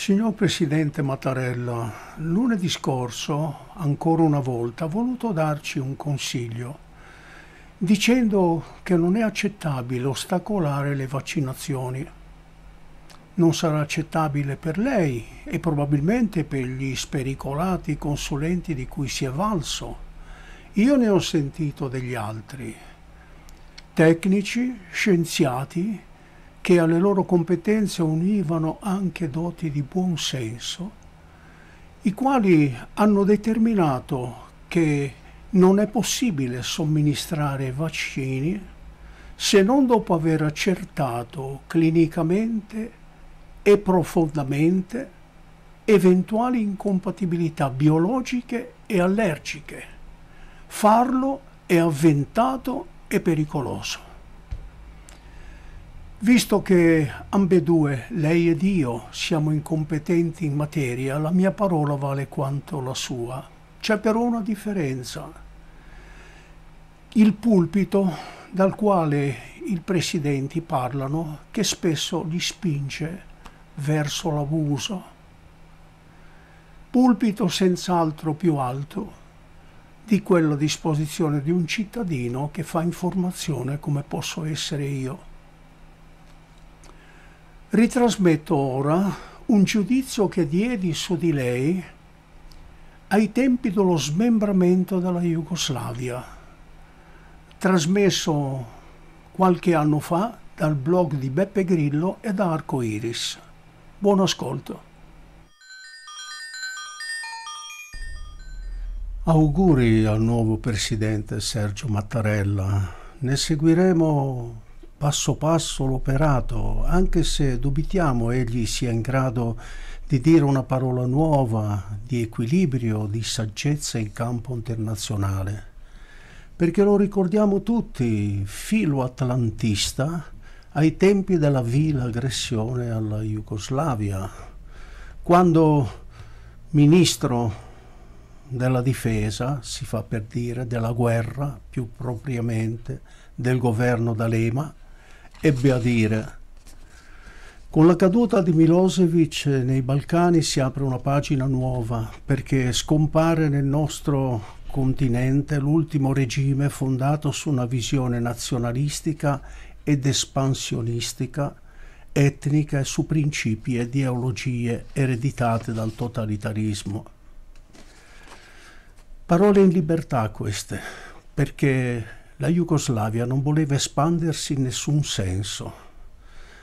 Signor Presidente Mattarella, lunedì scorso, ancora una volta, ha voluto darci un consiglio dicendo che non è accettabile ostacolare le vaccinazioni. Non sarà accettabile per lei e probabilmente per gli spericolati consulenti di cui si è valso. Io ne ho sentito degli altri, tecnici, scienziati, che alle loro competenze univano anche doti di buon senso, i quali hanno determinato che non è possibile somministrare vaccini se non dopo aver accertato clinicamente e profondamente eventuali incompatibilità biologiche e allergiche. Farlo è avventato e pericoloso. Visto che ambedue, lei ed io, siamo incompetenti in materia, la mia parola vale quanto la sua. C'è però una differenza. Il pulpito dal quale i presidenti parlano, che spesso li spinge verso l'abuso. Pulpito senz'altro più alto di quello a disposizione di un cittadino che fa informazione come posso essere io. Ritrasmetto ora un giudizio che diedi su di lei ai tempi dello smembramento della Jugoslavia, trasmesso qualche anno fa dal blog di Beppe Grillo e da Arco Iris. Buon ascolto. Auguri al nuovo presidente Sergio Mattarella. Ne seguiremo passo passo l'operato, anche se dubitiamo egli sia in grado di dire una parola nuova, di equilibrio, di saggezza in campo internazionale. Perché lo ricordiamo tutti, filo atlantista, ai tempi della vile aggressione alla Jugoslavia, quando ministro della difesa, si fa per dire, della guerra più propriamente, del governo D'Alema, ebbe a dire con la caduta di Milosevic nei Balcani si apre una pagina nuova perché scompare nel nostro continente l'ultimo regime fondato su una visione nazionalistica ed espansionistica, etnica e su principi e ideologie ereditate dal totalitarismo. Parole in libertà queste, perché la Jugoslavia non voleva espandersi in nessun senso,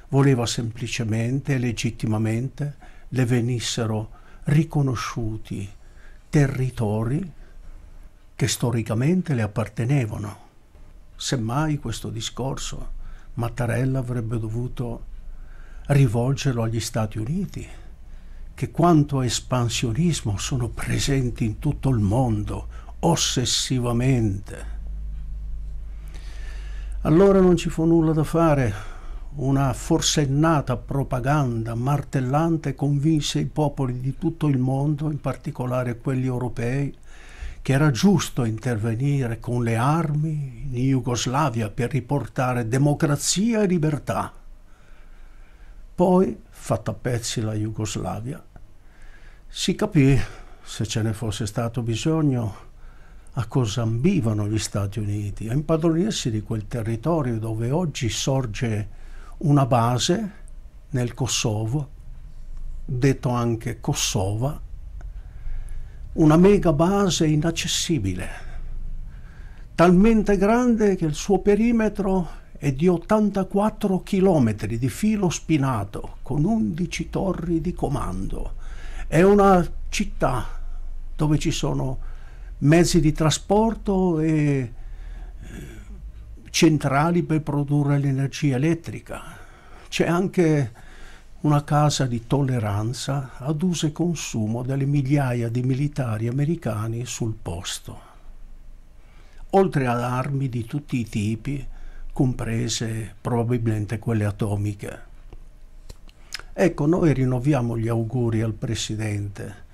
voleva semplicemente e legittimamente le venissero riconosciuti territori che storicamente le appartenevano. Semmai questo discorso Mattarella avrebbe dovuto rivolgerlo agli Stati Uniti, che quanto a espansionismo sono presenti in tutto il mondo ossessivamente allora non ci fu nulla da fare. Una forsennata propaganda martellante convinse i popoli di tutto il mondo, in particolare quelli europei, che era giusto intervenire con le armi in Jugoslavia per riportare democrazia e libertà. Poi, fatta a pezzi la Jugoslavia, si capì, se ce ne fosse stato bisogno, a cosa ambivano gli Stati Uniti, a impadronirsi di quel territorio dove oggi sorge una base nel Kosovo, detto anche Kosova, una mega base inaccessibile, talmente grande che il suo perimetro è di 84 chilometri di filo spinato con 11 torri di comando. È una città dove ci sono mezzi di trasporto e eh, centrali per produrre l'energia elettrica. C'è anche una casa di tolleranza ad uso e consumo delle migliaia di militari americani sul posto, oltre ad armi di tutti i tipi, comprese probabilmente quelle atomiche. Ecco, noi rinnoviamo gli auguri al Presidente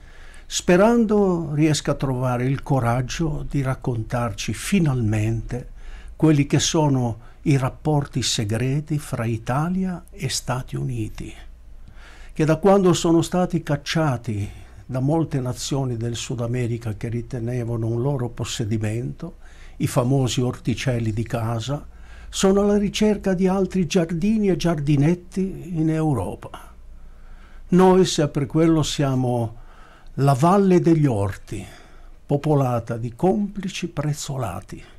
sperando riesca a trovare il coraggio di raccontarci finalmente quelli che sono i rapporti segreti fra Italia e Stati Uniti, che da quando sono stati cacciati da molte nazioni del Sud America che ritenevano un loro possedimento, i famosi orticelli di casa, sono alla ricerca di altri giardini e giardinetti in Europa. Noi, se per quello siamo la valle degli orti, popolata di complici prezzolati.